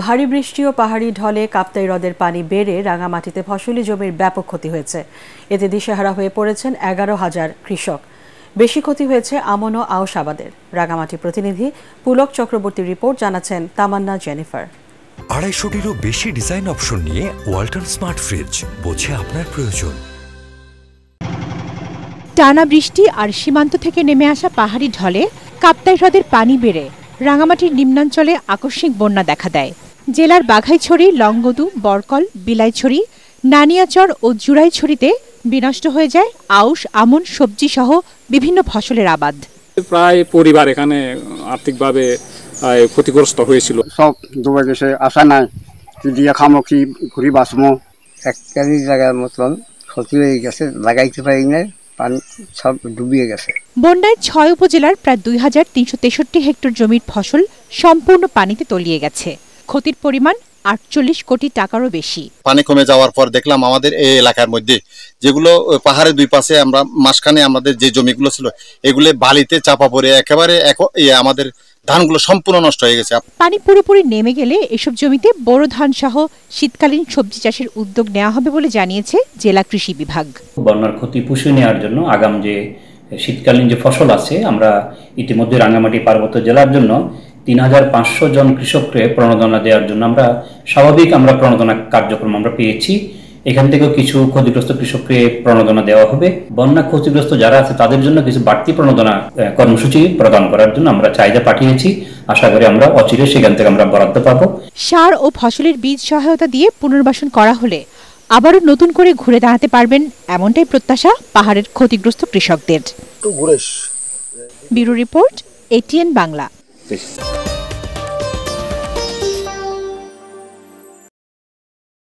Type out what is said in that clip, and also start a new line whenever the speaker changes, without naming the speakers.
ভারী বৃষ্টি ও পাহাড়ি ঢলে কাপ্তাই হ্রদের পানি বেড়ে রাঙামাটিতে ফসলি জমির ব্যাপক ক্ষতি হয়েছে এতে দিশেহারা হয়ে পড়েছেন এগারো হাজার কৃষক বেশি ক্ষতি হয়েছে আমন ও আওস আবাদের রাঙামাটি প্রতিনিধি পুলক চক্রবর্তী রিপোর্ট জানাচ্ছেন তামান্না জেনিফার
আড়াইশোটিরও বেশি ডিজাইন অপশন নিয়ে ওয়াল্টার স্মার্ট ফ্রিজ বোঝে আপনার
প্রয়োজন টানা বৃষ্টি আর সীমান্ত থেকে নেমে আসা পাহাড়ি ঢলে কাপ্তাই হ্রদের পানি বেড়ে রাঙামাটির নিম্নাঞ্চলে আকস্মিক বন্যা দেখা দেয় জেলার বাঘাইছড়ি লংগদু বরকল বিলাইছড়ি নানিয়াচর ও জুড়াইছড়িতে বিনষ্ট হয়ে যায় আউশ আমন সবজি সহ বিভিন্ন ফসলের আবাদ
প্রায় পরিবার এখানে আর্থিকভাবে ক্ষতিগ্রস্ত হয়েছিল সব ডুবে গেছে আশা নাই কি দিয়ে খামো কি ঘুরি বাঁচবো এক জায়গার মতন ক্ষতি হয়ে গেছে লাগাইতে পারি না সব ডুবিয়ে গেছে
বন্যায় ছয় উপজেলার প্রায় দুই হাজার তিনশো তেষট্টি হেক্টর জমির ফসল সম্পূর্ণ পানিতে তলিয়ে গেছে ক্ষতির পরিমাণ আটচল্লিশ কোটি টাকারও বেশি
পানি কমে যাওয়ার পর দেখলাম আমাদের এই এলাকার মধ্যে যেগুলো পাহাড়ের দুই পাশে আমরা মাঝখানে আমাদের যে জমিগুলো ছিল এগুলো বালিতে চাপা পড়ে একেবারে ইয়ে আমাদের ধানগুলো সম্পূর্ণ নষ্ট হয়ে গেছে
পানি পুরোপুরি নেমে গেলে এসব জমিতে বড় ধান সহ শীতকালীন সবজি চাষের উদ্যোগ নেওয়া হবে বলে জানিয়েছে জেলা কৃষি বিভাগ
বন্যার ক্ষতি পুষিয়ে নেওয়ার জন্য আগাম যে শীতকালীন যে ফসল আছে আমরা ইতিমধ্যে রাঙ্গামাটি পার্বত্য জেলার জন্য তিন হাজার পাঁচশো জন কৃষককে প্রণোদনা দেওয়ার জন্য আমরা স্বাভাবিক আমরা প্রণোদনা কার্যক্রম আমরা পেয়েছি এখান থেকেও কিছু ক্ষতিগ্রস্ত কৃষককে প্রণোদনা দেওয়া হবে বন্যা ক্ষতিগ্রস্ত যারা আছে তাদের জন্য কিছু বাড়তি প্রণোদনা কর্মসূচি প্রদান করার জন্য আমরা চাহিদা পাঠিয়েছি আশা করি আমরা অচিরে সেখান থেকে আমরা বরাদ্দ পাব
সার ও ফসলের বীজ সহায়তা দিয়ে পুনর্বাসন করা হলে আবারও নতুন করে ঘুরে দাঁড়াতে পারবেন এমনটাই প্রত্যাশা পাহাড়ের ক্ষতিগ্রস্ত কৃষকদের ব্যুরো রিপোর্ট এটিএন বাংলা